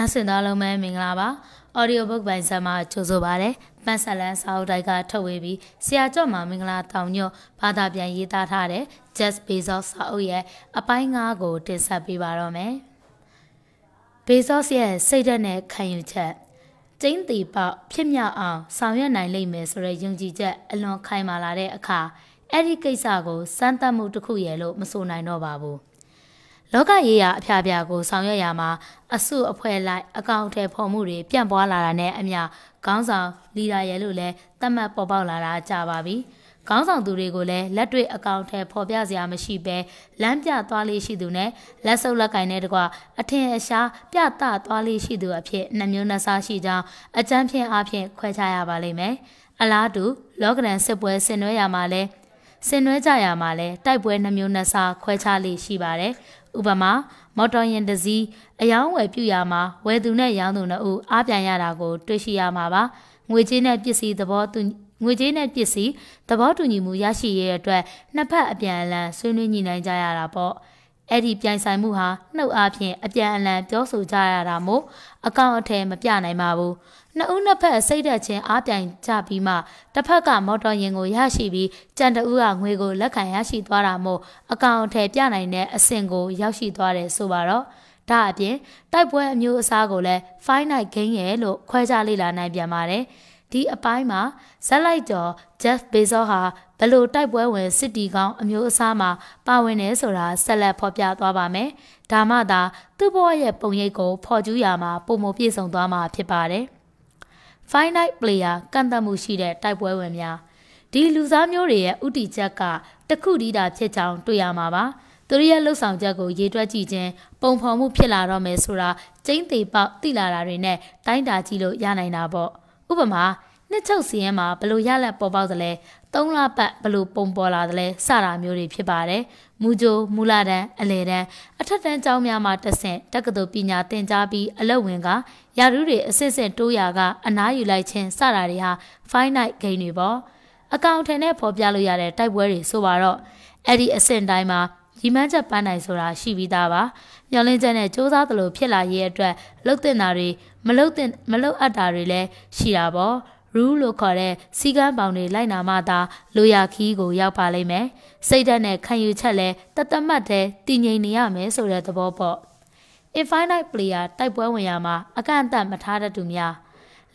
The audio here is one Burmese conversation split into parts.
နားဆင်သားလုံးမဲမင်္ဂလာပါ audiobook ပိုင်းဆက်မှာကြိုဆိုပါရစေ။ပန်းဆက်လန်းစာအုပ်တိုက်ကထုတ်ဝေပြီးဆရာကျော့မှာမင်္ဂလာတောင်ညွတ်ဘာသာပြန်ရေးသားထားတဲ့ Jeff Bezos စာအုပ်ရဲ့အပိုင်း၅ကိုတင်ဆက်ပေးပါတော့မယ်။ Bezos ရဲ့စိတ်ဓာတ်နဲ့ခံယူချက်တင်းတီပေါဖြစ်မြောက်အောင်ဆောင်ရွက်နိုင်လိမ့်မယ်ဆိုတဲ့ယုံကြည်ချက် အလွန်ခိုင်မာလာတဲ့အခါအဲ့ဒီကိစ္စကိုစမ်းသပ်မှုတစ်ခုရဲ့လို့မဆိုနိုင်တော့ပါဘူး။လောကရေးရာအဖျားပြားကိုဆောင်ရွက်ရမှာအစုအဖွဲ့လိုက်အကောင့်ထဲပေါ်မှုတွေပြန့်ပွားလာတာနဲ့အမျှခေါင်းဆောင်လီဒါရဲလို့လည်းသတ်မှတ်ပေါ်ပေါက်လာတာကြပါပြီ။ခေါင်းဆောင်သူတွေကိုလည်းလက်တွေ့အကောင့်ထဲပေါ်ပြစရာမရှိဘဲလမ်းပြသွားလေးရှိသူနဲ့လက်ဆုပ်လက်ကင်နဲ့တကွအထင်အရှားပြသသွားလေးရှိသူအဖြစ်နှမျိုးနှစားရှိကြောင်းအကြမ်းဖျင်းအဖြစ်ခွဲခြားရပါလိမ့်မယ်။အလားတူလောကရန်စစ်ပွဲဆင်နွှဲရမှာလဲဆင်နွှဲကြရမှာလဲတိုက်ပွဲနှမျိုးနှစားခွဲခြားလေးရှိပါတယ်။။ဥပမာမော်တော်ယာဉ်တစ်စီးအယောင်းဝယ်ပြုရာမှာဝယ်သူနဲ့ရောင်းသူနှစ်ဦးအားပြိုင်ရတာကိုတွေ့ရှိရမှာပါ။ငွေကြေးနဲ့ပစ္စည်းသဘောတူငွေကြေးနဲ့ပစ္စည်းသဘောတူညီမှုရရှိရတဲ့အတွက်နှစ်ဖက်အပြန်အလှန်ဆွေးနွေးညှိနှိုင်းကြရတာပေါ့။အဲ့ဒီပြိုင်ဆိုင်မှုဟာနှုတ်အားဖြင့်အပြန်အလှန်ပြောဆိုကြရတာမို့အကောင့်အထည်မပြနိုင်ပါဘူးနှစ်ဦးနှစ်ဖက်စိတ်သက်ချင်းအားပြိုင်ကြပြီးမှတစ်ဖက်က မော်တော်ယာဉ်ကိုရရှိပြီးကြံတူးကငွေကိုလက်ခံရရှိသွားတာမို့အကောင့်အထည်ပြနိုင်တဲ့အဆင့်ကို ရောက်ရှိသွားတယ်ဆိုပါတော့ဒါအပြင်တိုက်ပွဲအမျိုးအစားကိုလည်း Final Game ရဲ့လို့ခွဲခြားလေ့လာနိုင်ပြန်ပါတယ်။ဒီအပိုင်းမှာဇက်လိုက်တော် Jeff Bezos ဟာဘလို့တိုက်ပွဲဝင်စစ်တီကောင် အမျိုးအစားမှာပါဝင်နေဆိုတာဆက်လက်ဖော်ပြသွားပါမယ်။ဒါမှသာသူ့ဘဝရဲ့ပုံရိပ်ကိုဖော်ကျူးရမှာပုံမပြည့်စုံသွားမှာဖြစ်ပါတယ်။ Finite Player ကန့်သတ်မှုရှိတဲ့တိုက်ပွဲဝင်များဒီလူစားမျိုးတွေရဲ့ဥတီချက်ကတခုတည်းတာဖြစ်ကြောင်းတွေ့ရမှာပါ။သူတို့ရဲ့လှုပ်ဆောင်ချက်ကိုရေတွက်ကြည့်ခြင်းပုံဖော်မှုဖြစ်လာတော့မယ်ဆိုတာကျင်းသေးပေါက်သိလာတာတွေနဲ့တိုင်းတာကြည့်လို့ရနိုင်တာပေါ့။ဥပမာနှစ်ချုပ်စီရင်မှာဘလို့ရလက်ပေါ်ပေါက်သလဲ၃လပတ်ဘလို့ပုံပေါ်လာသလဲစတာမျိုးတွေဖြစ်ပါတယ်။မူဂျိုမူလာတန်းအလေတန်းအထက်တန်းကျောင်းများမှာတက်ဆင့်တက္ကသိုလ်ပညာသင်ကြားပြီးအလုပ်ဝင်ကယာရုတွေအစစ်စစ်တိုးရာက အနားယူလိုက်ခြင်းစတာတွေဟာ finite gain တွေပေါ့။အကောင့်ထင်နဲ့ပေါ်ပြလို့ရတဲ့တိုက်ပွဲတွေဆိုပါတော့အဲ့ဒီအဆင့်တိုင်းမှာရည်မှန်းချက်ပန်းနိုင်ဆိုတာရှိပြီးသားပါမျောလင်းချက်နဲ့စ조사သလိုဖြစ်လာရဲ့အတွက်လှုပ်တင်တာတွေမလှုပ်တင်မလှုပ်အပ်တာတွေလည်းရှိတာပေါ့ rule လို့ခေါ်တဲ့စီကန်းပေါင်တွေလိုက်နာမှသာလိုရာခီးကို ရောက်ပါလိမ့်မယ်စိတ်ဓာတ်နဲ့ခံယူချက်လည်းတတ်တမှတ်တဲ့တည်ငြိမ်နေရမယ်ဆိုတဲ့သဘောပေါ့ infinite player တိုက်ပွဲဝင်ရမှာအကန့်အသတ်မထားတတ်သူများ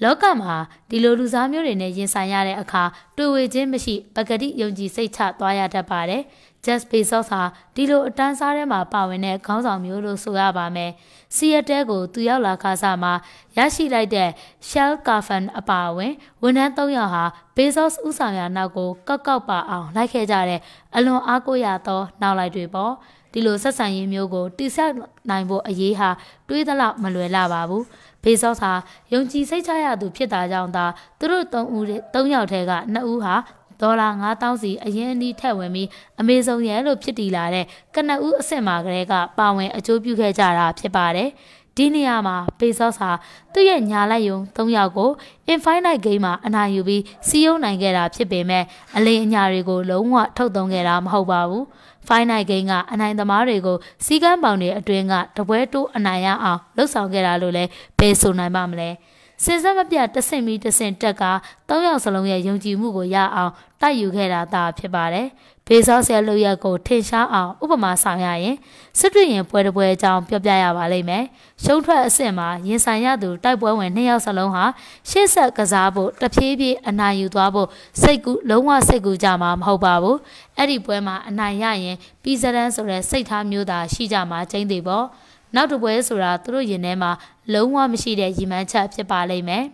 လောကမှာဒီလိုလူစားမျိုးတွေနဲ့ရင်ဆိုင်ရတဲ့အခါတွေ့ဝေခြင်းမရှိပဂတိယုံကြည်စိတ်ချသွားရတတ်ပါတယ် Jeff Bezos ဟာဒီလိုအတန်းစားထဲမှာပါဝင်တဲ့ခေါင်းဆောင်မျိုးလို့ဆိုရပါမယ်။ Seattle ကိုသူရောက်လာခါစားမှာရရှိလိုက်တဲ့ Shell Carbon အပါအဝင်ဝန်ထမ်း၃ယောက်ဟာ Bezos ဥဆောင်ရာနောက်ကိုကောက်ကောက်ပါအောင်လိုက်ခဲ့ကြတဲ့အလွန်အားကိုးရသောနောက်လိုက်တွေပေါ့။ဒီလိုဆက်ဆံရေးမျိုးကိုတိဆောက်နိုင်ဖို့အရေးဟာတွေးသလောက်မလွယ်လာပါဘူး။ဘေဇော့စ်ဟာယုံကြည်စိတ်ချရသူဖြစ်တာကြောင့်သာသူတို့၃ဦး၃ယောက်ထဲက၂ဦးဟာဒေါ်လာ9000စီအရင်အနည်းထက်ဝင်ပြီးအမေဇုန်ရန်လို့ဖြစ်တည်လာတဲ့ကနအူးအဆင့်မှာကလေးကပါဝင် အကျိုးပြုခဲ့ကြတာဖြစ်ပါတယ်။ဒီနေရာမှာပေဆော့စာသူ့ရဲ့ညာလိုက်ယုံ၃ယောက်ကို Infinite Game မှာအနိုင်ယူပြီးစီးယုံနိုင်ခဲ့တာဖြစ်ပေမဲ့အလေအညာတွေကိုလုံးဝထုတ်သုံးခဲ့တာမဟုတ်ပါဘူး။ Finite Game ကအနိုင်သမားတွေကိုစီကန်းပေါင်တွေအတွင်းကတပွဲတိုးအနိုင်ရအောင်လှုပ်ဆောင်ခဲ့တာလို့လည်းပေဆိုနိုင်ပါမလဲ။စင်ဆက်မပြတ်တဆင့်ပြီးတဆင့်တက်ကသုံးယောက်စလုံးရဲ့ယုံကြည်မှုကိုရအောင်တိုက်ယူခဲ့တာသာဖြစ်ပါတယ်။ဘေဆော့ဆဲလုပ်ရက်ကိုထင်ရှားအောင်ဥပမာဆောင်ရရင်စစ်တွေ့ရင်ပွဲတစ်ပွဲအကြောင်းပြောပြရပါလိမ့်မယ်။ရှုံးထွက်အဆင့်မှာရင်ဆိုင်ရသူတိုက်ပွဲဝင်နှစ်ယောက်စလုံးဟာရှေ့ဆက်ကစားဖို့တဖြည်းဖြည်းအနိုင်ယူသွားဖို့စိတ်ကူးလုံးဝစိတ်ကူးကြမှာမဟုတ်ပါဘူး။အဲ့ဒီပွဲမှာအနိုင်ရရင်ပြီးစရန်ဆိုတဲ့စိတ်ထားမျိုးသာရှိကြမှာကျင်းသေးပေါ့။နောက်တစ်ပွဲဆိုတာသူတို့ရင်ထဲမှာလုံးဝမရှိတဲ့ရည်မှန်းချက်ဖြစ်ပါလိမ့်မယ်။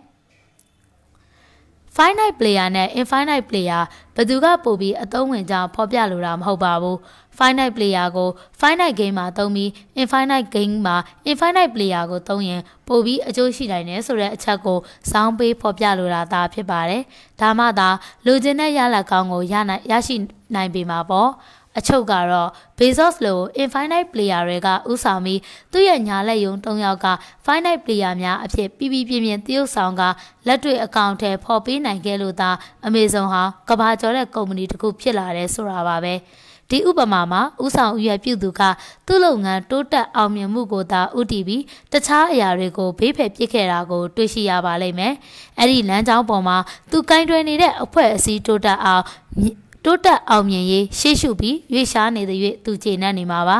finite player နဲ့ infinite player ဘယ်သူကပို့ပြီးအသုံးဝင်ကြောင်းဖော်ပြလိုတာမဟုတ်ပါဘူး finite player ကို finite game မှာသုံးပြီး infinite game မှာ infinite player ကို သုံးရင်ပို့ပြီးအကျိုးရှိနိုင်တယ်ဆိုတဲ့အချက်ကိုစောင်းပေးဖော်ပြလိုတာသာဖြစ်ပါတယ်ဒါမှသာလူချင်းတဲ့ရလဒ်ကောင်းကို ရနိုင်ရရှိနိုင်ပေမှာပေါ့အချုပ်ကတော့ Bezos လို infinite player တွေကဥဆောင်ပြီးသူ့ရဲ့ညာလက်ယုံ၃ယောက်က finite player များအဖြစ်ပြပြပြပြင်းတရုတ်ဆောင်ကလက်တွေ့အကောင့်ထဲပေါ်ပေးနိုင်ခဲ့လို့သာ Amazon ဟာကဘာကျော်တဲ့ကုမ္ပဏီတစ်ခုဖြစ်လာတယ်ဆိုတာပါပဲဒီဥပမာမှာဥဆောင်ဥရပြုသူကသူ့လုပ်ငန်းတိုးတက်အောင်မြင်မှုကိုသာဥတီပြီးတခြားအရာတွေကိုဘေးဖယ်ပစ်ခဲ့တာကို တွေ့ရှိရပါလိမ့်မယ်။အဲ့ဒီလမ်းကြောင်းပေါ်မှာသူကင်တွယ်နေတဲ့အဖွဲ့အစည်းတိုးတက်အောင်တိုးတက်အောင်မြင်ရေးရှေ့ရှုပြီးရွေ့ရှားနေတဲ့၍သူကျေနပ်နေမှာပါ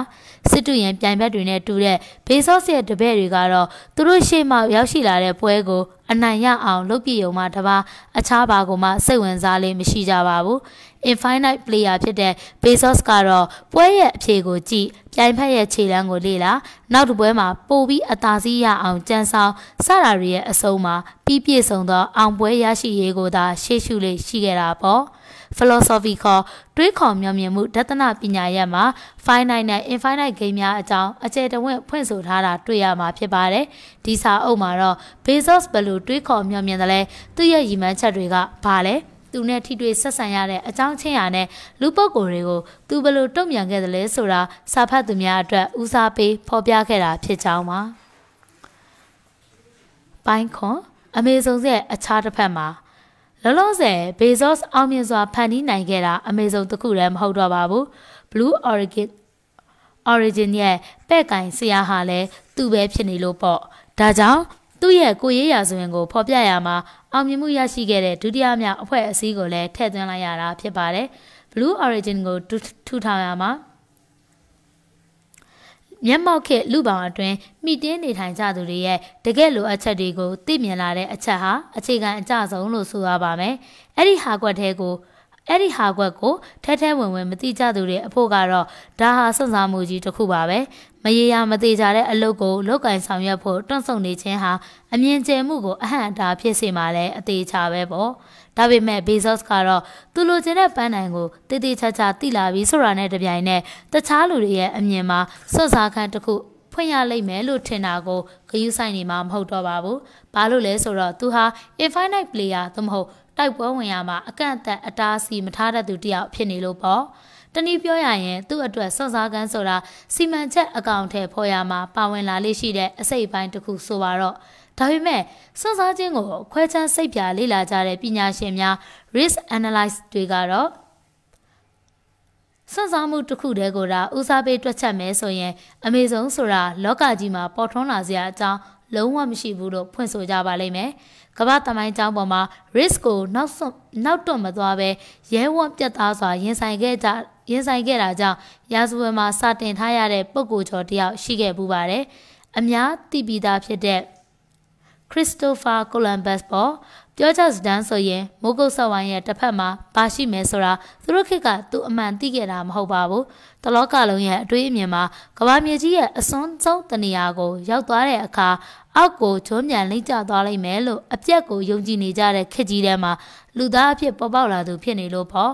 စစ်တူရင်ပြိုင်ဘက်တွေနဲ့တူတဲ့ဘေးဆော့စ်ရဲ့တပည့်တွေကတော့သူတို့ရှေ့မှရောက်ရှိလာတဲ့ပွဲကိုအနိုင်ရအောင် လုပ်ပြုံမှတပါအခြားဘာကိုမှစိတ်ဝင်စားလေးမရှိကြပါဘူး infinite player ဖြစ်တဲ့ Bezos ကတော့ပွဲရဲ့အဖြေကိုကြည့်ပြိုင်ဖက်ရဲ့ခြေလမ်းကိုလေ့လာနောက်တစ်ပွဲမှာပို့ပြီးအသာစီးရအောင်ကြံဆောင်စတာတွေရဲ့အဆုံးမှာပြီးပြည့်စုံသော အောင်ပွဲရရှိရေးကိုသာရှေ့ရှုလေးရှိခဲ့တာပေါ့ philosophy ခေါ်တွေးခေါ်မျှော်မြင်မှုဒသနပညာရပ်မှာ finite နဲ့ infinite game များအကြောင်းအကျယ်တဝင့်ဖွင့်ဆိုထားတာတွေ့ရမှာဖြစ်ပါတယ်။ဒီစာအုပ်မှာတော့ Bezos ဘယ်လိုတွေးခေါ်မျှော်မြင်သလဲသူ့ရဲ့ရည်မှန်းချက်တွေကဘာလဲသူနဲ့ထိတွေ့ဆက်ဆံရတဲ့အကြောင်းချင်းရာနဲ့လူပုဂ္ဂိုလ်တွေကိုသူဘယ်လိုတုံ့ပြန်ခဲ့သလဲဆိုတာစာဖတ်သူများအတွက်ဦးစားပေးဖော်ပြခဲ့တာဖြစ်ကြောင်းပါ။ပိုင်းခွန်အမေဇုံရဲ့အခြားတစ်ဖက်မှာလောလောဆယ် Bezos အောင်မြင်စွာဖန်တီးနိုင်ခဲ့တာအမေဆုံးတစ်ခုတည်းမဟုတ်တော့ပါဘူး Blue Orchid Origin ရဲ့ပဲ့ကင်ဆရာဟာလည်းသူ့ပဲဖြစ်နေလို့ပေါ့ဒါကြောင့်သူ့ရဲ့ကိုရေးရာဇဝင်ကိုဖော်ပြရမှာအောင်မြင်မှုရရှိခဲ့တဲ့ဒုတိယမြောက်အဖွဲ့အစည်းကိုလည်းထည့်သွင်းလိုက်ရတာဖြစ်ပါတယ် Blue Origin ကိုထူထောင်ရမှာမျက်မှောက်ခေလူပောင်အတွင်းမိတင်းနေထိုင်ကြသူတွေရဲ့တကယ့်လိုအပ်ချက်တွေကိုသိမြင်လာတဲ့အချက်ဟာအခြေခံအကျဆုံးလို့ဆိုရပါမယ်။အဲ့ဒီဟာကွက်ထဲကိုအဲ့ဒီဟာကွက်ကိုထဲထဲဝင်ဝင် မသိကြသူတွေအဖို့ကတော့ဒါဟာစွန့်စားမှုကြီးတစ်ခုပါပဲ။မရေရာမသေးကြတဲ့အလုပ်ကိုလောက်ကင်ဆောင်ရွက်ဖို့တွန့်ဆုံနေခြင်းဟာအမြင်ကျဲမှုကိုအဟန့်အတားဖြစ်စေမှလည်းအသေးချာပဲပေါ့။ဒါပေမဲ့ Bezos ကတော့သူလိုချင်တဲ့ပန်းနိုင်ကိုတည်တည်ချာချာတိလာပြီးဆိုတာနဲ့တပြိုင်နက်တခြားလူတွေရဲ့အမြင်မှာစွန့်စားခန်းတစ်ခုဖွင့်ရလိမ့်မယ်လို့ထင်တာကိုဂယုဆိုင်နေမှာမဟုတ်တော့ပါဘူး။ဘာလို့လဲဆိုတော့သူဟာ infinite player သို့မဟုတ်တိုက်ပွဲဝင်ရမှာအကန့်အသတ်အတားအဆီးမထားတတ်သူတယောက်ဖြစ်နေလို့ပေါ့။တနည်းပြောရရင်သူ့အတွက်စွန့်စားကန်းဆိုတာစီမံချက်အကောင့်ထဲပေါ်ရမှာပါဝင်လာလိမ့်ရှိတဲ့အစိတ်အပိုင်းတစ်ခုဆိုပါတော့ဒါပေမဲ့စွန့်စားခြင်းကို ခွဲခြမ်းစိတ်ပြလေ့လာကြတဲ့ပညာရှင်များ risk analyze တွေကတော့စွန့်စားမှုတစ်ခုတည်းကိုဒါဦးစားပေးတွက်ချက်မယ်ဆိုရင်အမေဆုံးဆိုတာလောကကြီးမှာပေါ်ထွန်းလာစရာအကြောင်းလုံးဝမရှိဘူးလို့ဖွင့်ဆိုကြပါလိမ့်မယ်။ကမ္ဘာတမိုင်းကြောင်းပေါ်မှာ risk ကိုနောက်ဆုံးနောက်တွန့်မသွားဘဲရဲဝံ့ပြတ်သားစွာရင်ဆိုင်ခဲ့ကြရင်ဆိုင်ခဲ့တာကြောင့်ရာဇဝင်မှာစတင်ထားရတဲ့ပုံကိုယ်ကျော်တယောက်ရှိခဲ့ပူပါတယ်။အများသိပြီးသားဖြစ်တဲ့ခရစ္စတိုဖာကိုလမ်ဘတ်ပေါ့ပြောကြစတန်းဆိုရင်မိုးကုတ်ဆော့ဝိုင်းရဲ့တစ်ဖက်မှာပါရှိမယ်ဆိုတာသူတို့ခေတ်ကသူအမှန်သိခဲ့တာမဟုတ်ပါဘူးတလောကလုံးရဲ့အတွေးအမြင်မှာကဘာမြေကြီးရဲ့အစွန်းဆုံးတနေရာကိုရောက်သွားတဲ့အခါအောက်ကိုချုံးမြန်လိမ့်ကျသွားလိမ့်မယ်လို့အပြက်ကိုယုံကြည်နေကြတဲ့ခေတ်ကြီးထဲမှာလူသားအဖြစ်ပေါ်ပေါက်လာသူဖြစ်နေလို့ပေါ့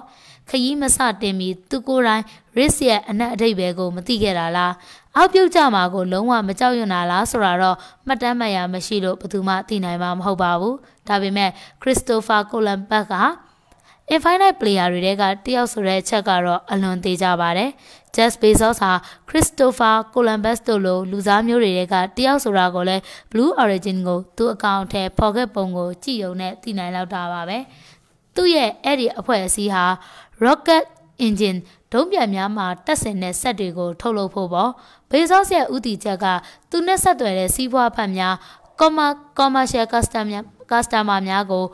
ခရီးမစတင်ပြီးသူကိုယ်တိုင်ရစ်ရဲ့အနက်အထိပ်ပဲကိုမသိခဲ့တာလားအောက်ပြုတ်ကြမှာကိုလုံးဝမကြောက်ရွံ့တာလားဆိုတာတော့မှတ်တမ်းမှတ်ရမရှိလို့ဘယ်သူမှသိနိုင်မှာမဟုတ်ပါဘူးဒါပေမဲ့ခရစ္စတိုဖာကိုလမ်ပတ်က infinite player တွေတဲကတယောက်ဆိုတဲ့အချက်ကတော့အလွန်သေးကြပါတယ် Jeff Bezos ဟာ Christopher Columbus တို့လိုလူစားမျိုးတွေတဲကတယောက်ဆိုတာကိုလည်း Blue Origin ကိုသူ့အကောင့်ထဲ pocket ပုံကိုကြည့်ရုံနဲ့သိနိုင်လောက်တာပါပဲသူ့ရဲ့အဲ့ဒီအဖွဲ့အစည်းဟာ rocket engine ဒုံးပြန်များမှာတက်ဆင်တဲ့စက်တွေကိုထုတ်လုပ်ဖို့ပေါ့ဘေဆော့ရဲ့ဥတီချက်က သူနဲ့ဆက်သွယ်တဲ့စီးပွားဖက်များ commercial customer customer များကို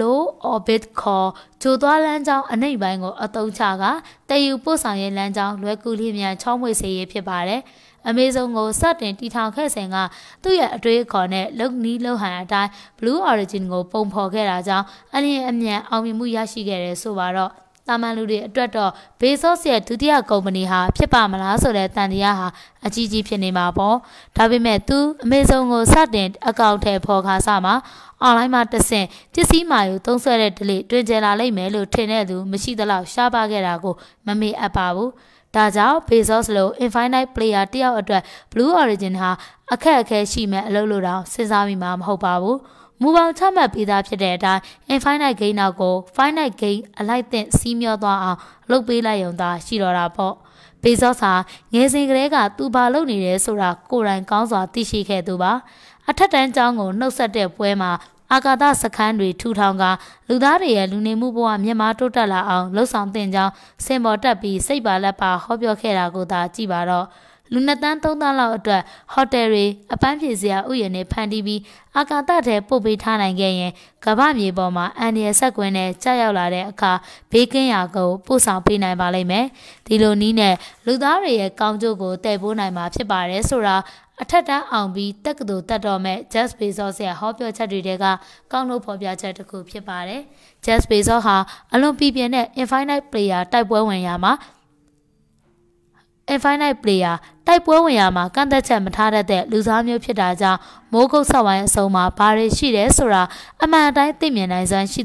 low orbit ခေါ်ဂျိုသွားလမ်းကြောင်းအနိမ့်ပိုင်းကိုအသုံးချကတည်ယူပို့ဆောင်ရေးလမ်းကြောင်းလွယ်ကူလျင်မြန်ချောမွေ့စေရေးဖြစ်ပါတယ်အမေဇုံကိုစတင်တည်ထောင်ခဲ့စဉ်ကသူ့ရဲ့အတွေးအခေါ်နဲ့လုံနီးလုံဟန်အတိုင်း Blue Origin ကိုပုံဖော်ခဲ့တာကြောင့်အလင်းအမြန်အောင်မြင်မှုရရှိခဲ့တယ်ဆိုပါတော့တာမန်လူတွေအတွက်တော့ Bezos ရဲ့ဒုတိယကုမ္ပဏီဟာဖြစ်ပါမလားဆိုတဲ့တန်တရားဟာအကြီးကြီးဖြစ်နေမှာပေါ့ဒါပေမဲ့သူအမေဇုံကိုစတင်အကောင့်ထဲပေါ်ခါစမှာအွန်လိုင်းမှာတဆင့်ပစ္စည်းမာယူသုံးဆွဲတဲ့ delete တွင်ကျလာလိမ့်မယ်လို့ထင်တဲ့သူမရှိသလောက်ရှားပါခဲ့တာကိုမမေ့အပ်ပါဘူး။ဒါကြောင့် Bezos လို infinite player တယောက်အတွက် Blue Origin ဟာအခက်အခဲရှိမဲ့အလုပ်လို့တောင်စဉ်းစားမိမှာမဟုတ်ပါဘူး။မူပေါင်းချမှတ်ပေးသားဖြစ်တဲ့အတိုင်း infinite gain နောက်ကို finite gain အလိုက်သင့်စီးမျောသွားအောင်လုပ်ပေးလိုက်ရုံသာရှိတော့တာပေါ့။ဘေဇော့စ်ဟာငယ်စဉ်ကတည်းကသူဘာလုပ်နေလဲဆိုတာကိုယ်တိုင်ကောင်းစွာသိရှိခဲ့သူပါ။အထက်တန်းကျောင်းကိုနှုတ်ဆက်တဲ့ပွဲမှာအာကာသစခန်းတွေထူထောင်ကလူသားတွေရဲ့လူနေမှုဘဝမြန်မာတိုးတက်လာအောင်လှုံ့ဆော်တင်ကြောင်းစင်ပေါ်တက်ပြီးစိတ်ပါလက်ပါဟောပြောခဲ့တာကိုသာကြည်ပါတော့လူနှစ်တန်းသုံးတန်းလောက်အတွက်ဟိုတယ်တွေအပန်းဖြေစရာဥယျာဉ်တွေဖန်တီးပြီးအာကာသထဲပို့ပေးထားနိုင်ခဲ့ရင် ကမ္ဘာမြေပေါ်မှာအန်ရဆက်ကွင်းနဲ့ကြာရောက်လာတဲ့အခါဘေးကင်းရာကိုပို့ဆောင်ပေးနိုင်ပါလိမ့်မယ်။ဒီလိုနည်းနဲ့လူသားတွေရဲ့ကောင်းကျိုးကိုတည်ပိုးနိုင်မှာဖြစ်ပါတယ်ဆိုတာအထက်တန်းအောင်ပြီးတက္ကသိုလ်တက်တော့မဲ့ Jeff Bezos ရဲ့ဟောပြောချက်တွေတဲကကောင်းလို့ဖော်ပြချက်တစ်ခု ဖြစ်ပါတယ်။ Jeff Bezos ဟာ အလွန်ပြင်းပြင်းနဲ့ Infinite Player တိုက်ပွဲဝင်ရာမှာ Infinite Player တိုက်ပွဲဝင်ရာမှာကန့်သက်ချက်မထားတတ်တဲ့လူစားမျိုးဖြစ်တာကြောင့်မိုးကုတ်ဆောက်ဝိုင်းအစုံမှာဘာတွေရှိတယ်ဆိုတာအမှန်တိုင်းသိမြင်နိုင်စွမ်းရှိ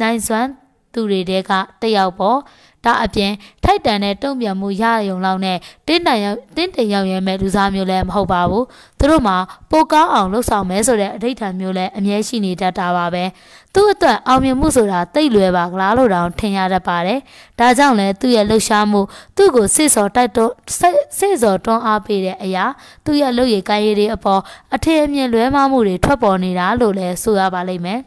နိုင်စွမ်း သူတွေတဲကတယောက်ပေါ့ဒါအပြင်ထိုက်တန်တဲ့တုံ့ပြန်မှုရရုံလောက်နဲ့တင်းတန်ရောက်တင်းတင်ရောက်ရဲမဲ့လူစားမျိုးလည်းမဟုတ်ပါဘူးသူတို့မှာပိုကောင်းအောင်လှုပ်ဆောင်မယ်ဆိုတဲ့အဓိဋ္ဌာန်မျိုးလည်းအမြဲရှိနေတတ်တာပါပဲသူ့အတွက်အောင်မြင်မှုဆိုတာတိတ်လွယ်ပါကလားလို့တောင်ထင်ရတတ်ပါတယ်ဒါကြောင့်လဲသူ့ရဲ့လှုပ်ရှားမှုသူ့ကိုစိတ်စော်တိုက်တွန်းစိတ်စော်တွန်းအားပေးတဲ့အရာသူ့ရဲ့လှုပ်ရည်ကိုင်းရည်တွေအပေါ်အထင်အမြင်လွဲမှားမှုတွေထွက်ပေါ်နေတာလို့လည်းဆိုရပါလိမ့်မယ်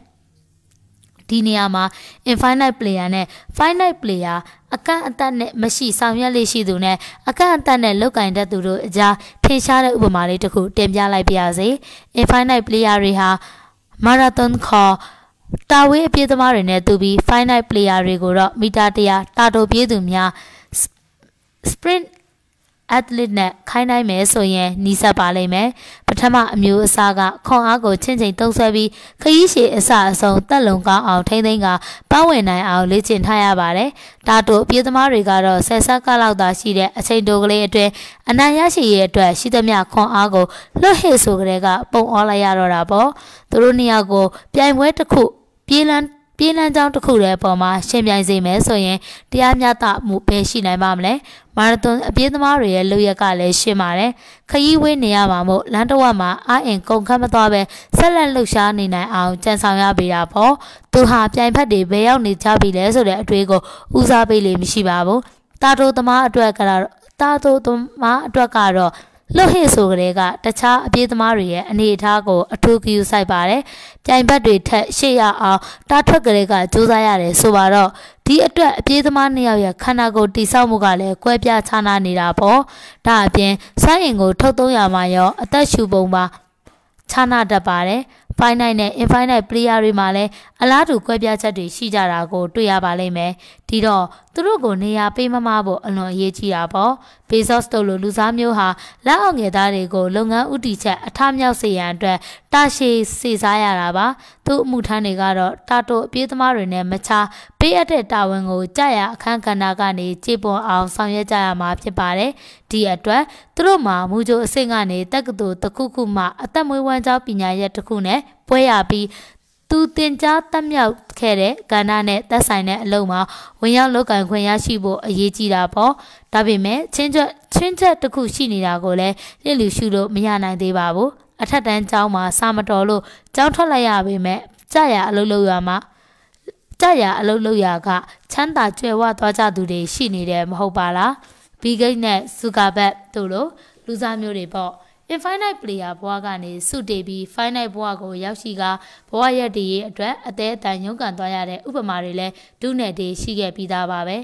ဒီနေရာမှာ infinite player နဲ့ finite player အကန့်အသတ်နဲ့မရှိဆောင်ရွက်လေ့ရှိသူနဲ့အကန့်အသတ်နဲ့လောက်ကင်တတ်သူတို့အကြားထင်ရှားတဲ့ဥပမာလေးတစ်ခုတင်ပြလိုက်ပါရစေ infinite player တွေဟာ marathon ခေါ်တာဝေးအပြေးသမားတွေနဲ့တူပြီး finite player တွေကိုတော့မီတာတရာတာတိုပြေးသူများ sprint atlet နဲ့ခိုင်းနိုင်မယ်ဆိုရင်နီးစပ်ပါလိမ့်မယ်ပထမအမျိုးအစားကခွန်အားကိုချင်းချင်းတုံးဆွဲပြီးခရီးရှည်အစအဆုံးတက်လုံကောင်းအောင်ထိမ့်သိမ်းကပတ်ဝင်နိုင်အောင်လေ့ကျင့်ထားရပါတယ်တာတိုအပြေးသမားတွေကတော့ဆယ်ဆက်ကလောက်သာရှိတဲ့အချိန်တိုကလေးအတွင်းအနိုင်ရရှိရတဲ့အတွက်ရှိသမျှခွန်အားကိုလွတ်ဟစ်ဆိုကြတဲ့ကပုံအော်လိုက်ရတော့တာပေါ့သူတို့နှစ်ယောက်ကိုပြိုင်ပွဲတစ်ခုပြေးလန်းပြည်လန်းကြောင်းတစ်ခုတည်းပေါ်မှာရှင်ပြိုင်စေမယ်ဆိုရင်တရားမျှတမှုပဲရှိနိုင်ပါမလဲမာရသွန်အပြေးသမားတွေရဲ့လုပ်ရက်ကလည်းရှင်းပါတယ်ခရီးဝေးနေရမှာမို့လမ်းတစ်ဝက်မှာအအင်ကုန်ခတ်မသွားပဲဆက်လက်လှုပ်ရှားနေနိုင်အောင်ကြံဆောင်ရပေးတာပေါ့သူဟာပြိုင်ဖက်တွေဘယ်ရောက်နေကြပြီလဲဆိုတဲ့အတွေ့ကိုဦးစားပေးလေမရှိပါဘူးတာတိုသမားအတွက်ကတော့တာတိုသမားအတွက်ကတော့လွတ်ဟစ်ဆိုကလေးကတခြားအပြေးသမားတွေရဲ့အနေအထားကိုအထူးဂရုစိုက်ပါတယ်။ပြိုင်ဘက်တွေထက်ရှေ့ရအောင်တားထွက်ကလေးကစူးစမ်းရတယ်ဆိုပါတော့ဒီအတွက်အပြေးသမားနှစ်ယောက်ရဲ့ခန္ဓာကိုယ်တိဆောက်မှုကလည်းကွဲပြားခြားနားနေတာပေါ့။ဒါအပြင်ဆိုင်းရင်ကိုထုတ်သုံးရမှာရောအသက်ရှူပုံပါခြားနာတတ်ပါတယ်။ finite နဲ့ infinite player တွေမှာလည်းအလားတူကွဲပြားချက်တွေရှိကြတာကိုတွေ့ရပါလိမ့်မယ်။ဒီတော့သူတို့ကိုနေရာပေးမမဖို့အလွန်အရေးကြီးတာပေါ့ဘေဇော့စ်တို့လိုလူစားမျိုးဟာလက်အောက်ငယ်သားတွေကိုလုပ်ငန်းဥတီချက်အထမြောက်စေရန်အတွက်တာရှည်စေစားရတာပါသူ့အမှုထမ်းတွေကတော့တာတိုအပြေးသမားတွေနဲ့မခြားပေးအပ်တဲ့တာဝန်ကိုကြာရအခန်းကဏ္ဍကနေခြေပွန်အောင်ဆောင်ရွက်ကြရမှာဖြစ်ပါတယ်ဒီအတွက်သူတို့မှာမူကြိုအဆင့်ကနေတက္ကသိုလ်တစ်ခုခုမှအသက်မွေးဝမ်းကြောင်းပညာရပ်တစ်ခုနဲ့ပွဲရပြီးသူတင်ကြားတက်မြောက်ခဲ့တဲ့ကဏ္ဍနဲ့သက်ဆိုင်တဲ့အလုပ်မှာဝင်ရောက်လုပ်ကင်ခွင့်ရရှိဖို့အရေးကြီးတာပေါ့ဒါပေမဲ့ချင်းချက်ချင်းချက်တစ်ခုရှိနေတာကိုလည်းလစ်လူရှုလို့မရနိုင်သေးပါဘူးအထက်တန်းကျောင်းမှာစာမတော်လို့ကျောင်းထွက်လိုက်ရပေမဲ့ကြာရအလုပ်လုပ်ရမှာကြာရအလုပ်လုပ်ရကချမ်းသာကြွယ်ဝသွားကြသူတွေရှိနေတယ်မဟုတ်ပါလားဘီဂိတ်နဲ့ဆူဂါဘတ်တို့လိုလူစားမျိုးတွေပေါ့ infinite player ဘဝကနေစုတည်ပြီး finite ဘဝကိုရောက်ရှိကဘဝရက်တည်ရေးအတွက်အသေးအတန်ရုန်းကန်သွားရတဲ့ဥပမာတွေလည်းဒုနဲ့တေရှိခဲ့ပြီးသားပါပဲ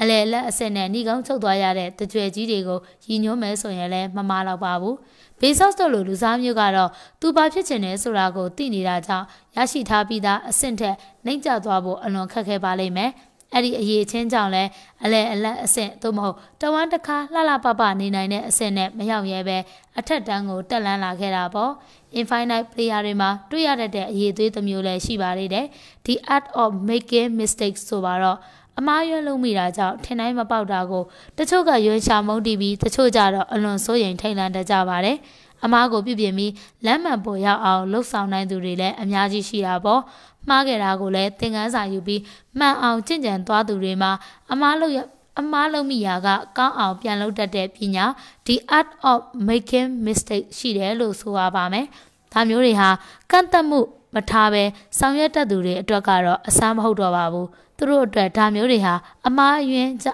အလေလက်အစစ်နဲ့နှီးကောင်းချုပ်သွားရတဲ့တကြွယ်ကြီးတွေကိုရည်ညွှန်းမယ်ဆိုရင်လည်းမမားတော့ပါဘူးဘေးဆော့စ်တို့လိုလူစားမျိုးကတော့သူဘာဖြစ်ချင်လဲဆိုတာကိုသိနေတာကြောင့်ရရှိထားပြီးသားအဆင့်ထက်နှိမ့်ကျသွားဖို့အလွန်ခက်ခဲပါလိမ့်မယ်။အဲ့ဒီအရေးချင်းကြောင့်လဲအလဲအလတ်အဆင့်သို့မဟုတ်တဝမ်းတစ်ခါလှလှပပနေနိုင်တဲ့အဆင့်နဲ့မရောက်ရဲပဲအထက်တန်းကိုတက်လန်းလာခဲ့တာပေါ့ infinite player တွေမှာတွေ့ရတတ်တဲ့အရေးသွေးတစ်မျိုးလည်းရှိပါသေးတယ်ဒီ art of making mistakes ဆိုပါတော့အမားရွံ့လုံးမိတာကြောင့်ထင်တိုင်းမပေါက်တာကိုတချို့ကရွံ့ရှာမုန်းတီးပြီးတချို့ကြတော့အလွန်စိုးရိမ်ထိတ်လန့်တတ်ကြပါတယ်အမားကိုပြုပြင်ပြီးလမ်းမှန်ပေါ်ရောက်အောင်လှုပ်ဆောင်နိုင်သူတွေလည်းအများကြီးရှိတာပေါ့မှားခဲ့တာကိုလည်းသင်ခန်းစာယူပြီးမှန်အောင်ကြင်ကြံသွားသူတွေမှာအမားလို့အမားလုံးမိရာကကောင်းအောင်ပြန်လုပ်တတ်တဲ့ပညာ the art of making mistake ရှိတယ်လို့ဆိုရပါမယ်။ဒါမျိုးတွေဟာကန့်သက်မှုမထားပဲဆောင်ရွက်တတ်သူတွေအတွက်ကတော့အဆမ်းမဟုတ်တော့ပါဘူး။သူတို့အတွက်ဒါမျိုးတွေဟာအမားယွင်းကြ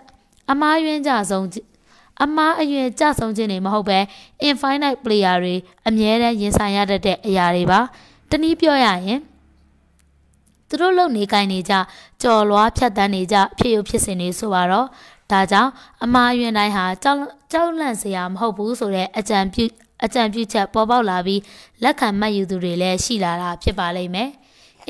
အမားယွင်းကြဆုံးအမားအယွင်းကြဆုံးခြင်းတွေမဟုတ်ပဲ infinite player တွေအမြဲတမ်းရင်ဆိုင်ရတတ်တဲ့အရာတွေပါ။တနည်းပြောရရင်သူတို့လုံနေကိုင်နေကြကြော်လွားဖြတ်တန်းနေကြဖြစ်ရုပ်ဖြစ်စဉ်တွေဆိုပါတော့ဒါကြောင့်အမားယွင်တိုင်းဟာကြောက်ကြောက်လန့်စရာမဟုတ်ဘူးဆိုတဲ့အကြံပြုအကြံပြုချက်ပေါ်ပေါက်လာပြီးလက်ခံမှတ်ယူသူတွေလည်းရှိလာတာဖြစ်ပါလိမ့်မယ်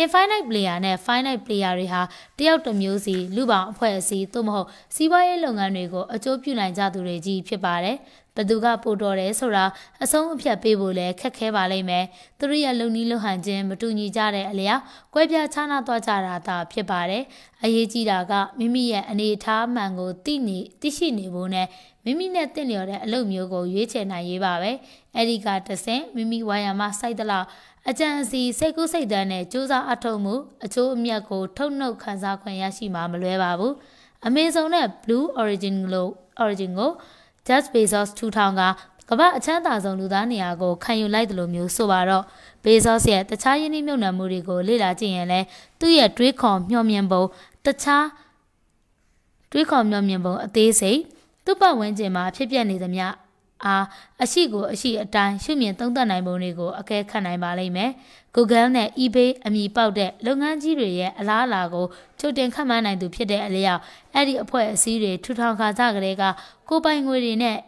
infinite player နဲ့ finite player တွေဟာတယောက်တစ်မျိုးစီလူပေါင်းအဖွဲ့အစည်းသို့မဟုတ်စီးပွားရေးလုပ်ငန်းတွေကိုအကျိုးပြုနိုင်ကြသူတွေကြီးဖြစ်ပါတယ်။ဘသူကပို့တော်တယ်ဆိုတာအဆုံးအဖြတ်ပေးဖို့လည်းခက်ခဲပါလိမ့်မယ်။သူတို့ရဲ့လုံနီးလုံဟန်ခြင်းမတူညီကြတဲ့အလျောက်ကွဲပြားခြားနားသွားကြတာသာဖြစ်ပါတယ်။အရေးကြီးတာကမိမိရဲ့အနေအထားမှန်ကိုသိနေသိရှိနေဖို့နဲ့မိမိနဲ့တင့်လျော်တဲ့အလုပ်မျိုးကိုရွေးချယ်နိုင်ရေးပါပဲ။အဲဒီကတဆင့်မိမိဝါယာမစိုက်သလောက်အကြံအစီစိတ်ကူးစိတ်တမ်းနဲ့စူးစမ်းအထောက်မှုအချိုးအမြတ်ကိုထုတ်နှုတ်ခန်းစားခွင့်ရရှိမှာမလွဲပါဘူး။ Amazon နဲ့ Blue Origin လို့ Origin ကို Jeff Bezos 2000ကကမ္ဘာအချမ်းသာဆုံးလူသားနေရာကိုခံယူလိုက်တယ်လို့မျိုးဆိုပါတော့ Bezos ရဲ့တခြားယင်းနှိမ့်မြုပ်နှံမှုတွေကိုလေ့လာကြည့်ရင်လည်းသူ့ရဲ့တွေးခေါ်မျှော်မြင်ပုံတခြားတွေးခေါ်မျှော်မြင်ပုံအသေးစိတ်သူ့ပတ်ဝန်းကျင်မှာဖြစ်ပျက်နေသမျှအားအရှိကိုအရှိအတိုင်းရှုမြင်သုံးသပ်နိုင်ပုံတွေကိုအကဲခတ်နိုင်ပါလိမ့်မယ်။ Google နဲ့ eBay အမည်ပေါက်တဲ့လုပ်ငန်းကြီးတွေရဲ့အလားအလာကိုချုပ်တင်ခန့်မှန်းနိုင်သူဖြစ်တဲ့အလျောက်အဲ့ဒီအဖွဲ့အစည်းတွေထူထောင်ခါကြကလေးကကိုပိုင်ငွေတွေနဲ့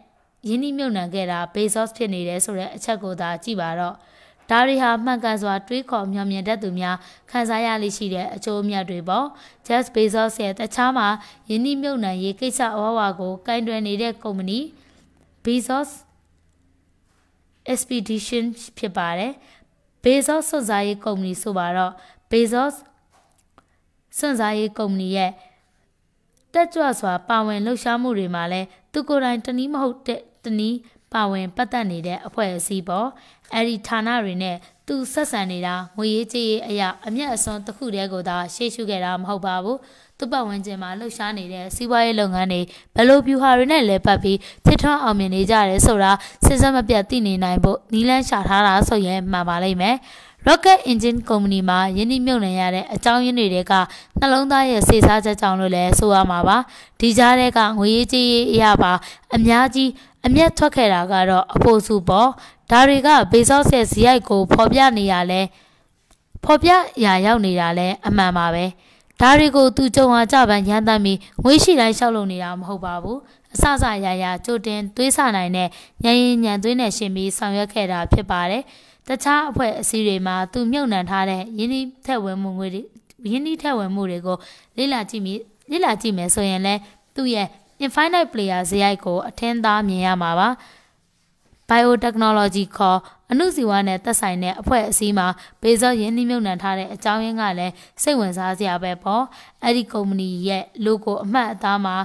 ယင်းနှိမ့်ညွန့်နှံခဲ့တာ Bezos ဖြစ်နေတယ်ဆိုတဲ့အချက်ကိုသာကြည့်ပါတော့။ဒါတွေဟာမှန်ကန်စွာတွေးခေါ်မျှော်မြင်တတ်သူများခံစားရလိမ့်ရှိတဲ့အကျိုးအမြတ်တွေပေါ့။ Jeff Bezos ရဲ့တခြားမှာယင်းနှိမ့်ညွန့်နှံရေးကိစ္စအဝဝကိုကင်တွယ်နေတဲ့ကုမ္ပဏီ Bezos Expedition ဖြစ်ပါတယ်။ Bezos စွန့်စားရေးကုမ္ပဏီဆိုပါတော့ Bezos စွန့်စားရေးကုမ္ပဏီရဲ့တက်ကြွစွာပါဝင်လှုပ်ရှားမှုတွေမှာလဲသူကိုယ်တိုင်တနည်းမဟုတ်တဲ့တနည်းပါဝင် ပတ်သက်နေတဲ့အဖွဲ့အစည်းပေါ့အဲ့ဒီဌာနတွေနဲ့သူဆက်ဆံနေတာငွေရေးကြေးရေးအရာအမျက်အစွန်းတစ်ခုတည်းကိုသာရှေ့ရှုခဲ့တာမဟုတ်ပါဘူးသူ့ပတ်ဝန်းကျင်မှာလှုပ်ရှားနေတဲ့စီးပွားရေးလုပ်ငန်းတွေဘယ်လိုဗျူဟာတွေနဲ့လဲပတ်ပြီးဖြစ်ထွန်းအောင်မြင်နေကြရဲဆိုတာစစ်စစ်မပြတ်သိနေနိုင်ဖို့နီးလန်းရှာထားတာဆိုရင်မှာပါလိမ့်မယ်။ Rocket Engine Company မှာယင်းနှိမ့်နေရတဲ့အကြောင်းရင်းတွေကနှလုံးသားရဲ့စေစားချက်ကြောင့်လို့လည်းဆိုရမှာပါ။ဒီကြားထဲကငွေရေးကြေးရေးအရာပါ အများကြီးအမျက်ထွက်ခဲ့တာကတော့အဖို့စုပေါ့။ဒါတွေကဘေဆော့ဆက်ဇီရိုက်ကို ဖော်ပြနေရလဲဖော်ပြရာရောက်နေတာလဲအမှန်ပါပဲ။ဒါတွေကိုသူကြုံဟာကြပန်ရမ်းသမ်းပြီးငွေရှိတိုင်းရှောက်လုံနေတာမဟုတ်ပါဘူးအဆဆရာရာကြိုတင်သွေးဆနိုင်တဲ့ညံရင်ညံသွေးနဲ့ရှင်ပြီးဆောင်ရွက်ခဲ့တာဖြစ်ပါတယ်တခြားအဖွဲ့အစည်းတွေမှာသူမြုပ်နှံထားတဲ့ယင်းဒီထက်ဝင်မှုငွေတွေယင်းဒီထက်ဝင်မှုတွေကိုလေ့လာကြည့်မိလေ့လာကြည့်မယ်ဆိုရင်လဲသူ့ရဲ့ infinite player ဇယိုက်ကိုအထင်းသားမြင်ရမှာပါ။ biotechnology ခေါ်အမှုဇီဝနဲ့သက်ဆိုင်တဲ့အဖွဲ့အစည်းမှာဘေဇော့ရင်းနှီးမြှုပ်နှံထားတဲ့အကြောင်းရင်းကလည်းစိတ်ဝင်စားစရာပဲပေါ့အဲ့ဒီကုမ္ပဏီရဲ့ logo အမှတ်အသားမှာ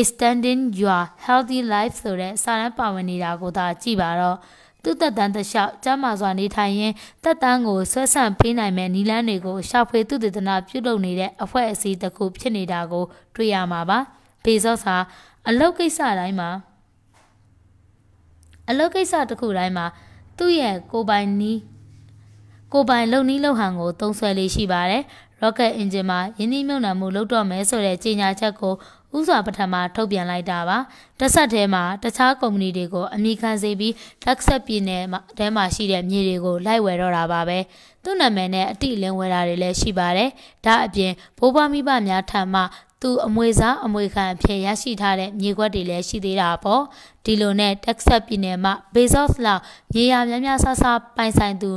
extending your healthy life ဆိုတဲ့စာတမ်းပါဝင်နေတာကိုသာကြည့်ပါတော့သူတက်တန်းတလျှောက်ကျမစွာနေထိုင်ရင်းတက်တန်းကိုဆွဲဆန့်ပေးနိုင်မဲ့နီလန်းတွေကိုရှာဖွေသူတေသနာပြုလုပ်နေတဲ့အဖွဲ့အစည်းတစ်ခုဖြစ်နေတာကိုတွေ့ရမှာပါဘေဇော့စာအလုပ်ကိစ္စတိုင်းမှာအလုပ်ကိစ္စတစ်ခုတိုင်းမှာသူ့ရဲ့ကိုပိုင်နီးကိုပိုင်လုံနီးလုံဟန်ကိုသုံးဆွဲလေးရှိပါတယ်။ rocket engine မှာယင်းနှိမ့်မြုံနံမှုလုပ်တော့မယ်ဆိုတဲ့ကြေညာချက်ကိုဥစွာပထမထုတ်ပြန်လိုက်တာပါ။တစ်ဆက်တည်းမှာတခြားကုမ္ပဏီတွေကိုအမိခံစေပြီးတက်ဆက်ပြည်နယ်ထဲမှာရှိတဲ့မြေတွေကိုလိုက်ဝယ်တော့တာပါပဲ။သူ့နာမည်နဲ့အတိအလင်းဝယ်တာတွေလည်းရှိပါတယ်။ဒါအပြင်ဘိုးဘွားမိဘများထံမှသူအမွေစားအမွေခံအဖြစ်ရရှိထားတဲ့မြေခွက်တွေလည်းရှိသေးတာပေါ့ဒီလိုနဲ့တက်ဆက်ပြည်နယ်မှာဘေဇော့စ်လောက်ရေရများများဆဆပိုင်ဆိုင်သူ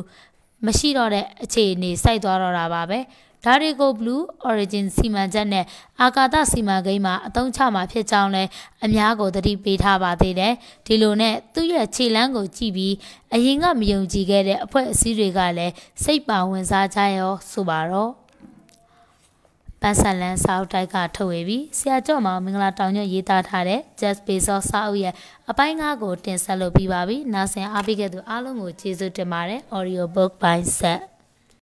မရှိတော့တဲ့အခြေအနေ စိုက်သွားတော့တာပါပဲဒါတွေကို Blue Origin စီမံချက်နဲ့အာကာသစီမံကိန်းမှာအသုံးချမှာဖြစ်ကြောင်းလဲအများကိုသတိပေးထားပါသေးတယ်။ဒီလိုနဲ့သူ့ရဲ့ခြေလမ်းကိုကြည့်ပြီးအရင်ကမယုံကြည်ခဲ့တဲ့အဖွဲ့အစည်းတွေကလည်းစိတ်ပါဝင်စားကြရောဆိုပါတော့ပန်းဆက်လန်စာအုပ်တိုက်ကထုတ်ဝေပြီးဆရာကျော်မောင်မင်္ဂလာတောင်ညွတ်ရေးသားထားတဲ့ Jeff Bezos စာအုပ်ရဲ့အပိုင်း၅ကိုတင်ဆက်လုပ်ပြီးပါပြီ။နားဆင်အားပေးခဲ့သူအားလုံးကိုကျေးဇူးတင်ပါတယ်။ Audio Book by Set